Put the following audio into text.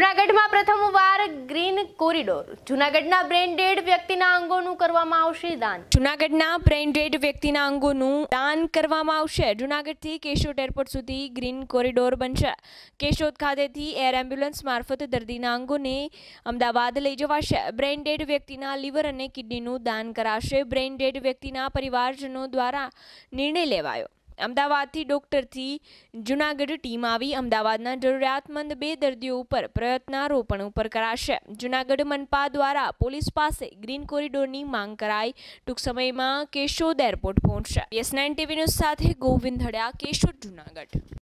જૂનાગઢમાં પ્રથમવાર green corridor જુનાગઢના બ્રેન ડેડ વ્યક્તિના અંગોનું કરવામાં આવશે દાન જુનાગઢના બ્રેન ડેડ વ્યક્તિના અંગોનું દાન કરવામાં આવશે જુનાગઢથી કેશોદ એરપોર્ટ સુધી ગ્રીન કોરિડોર બનશે કેશોદ ખાતેથી એર એમ્બ્યુલન્સ મારફત દર્દીના અંગોને અમદાવાદ લઈ જવાશે બ્રેન ડેડ વ્યક્તિના લીવર અને કિડનીનું દાન કરાશે બ્રેન ડેડ વ્યક્તિના પરિવારજનો દ્વારા નિર્ણય લેવાયો અમદાવાદથી ડોક્ટરથી જૂનાગઢ ટીમ આવી અમદાવાદના જરૂરિયાતમંદ બે દર્દીઓ ઉપર પ્રયત્નારોપણ ઉપર કરાશે જૂનાગઢ મનપા દ્વારા પોલીસ પાસે ગ્રીન કોરિડોરની માંગ કરાઈ ટૂંક સમયમાં કેશોદ એરપોર્ટ પહોંચશે યસ નાઇન ટીવી ન્યૂઝ સાથે ગોવિંદ હડ્યા કેશોદ જૂનાગઢ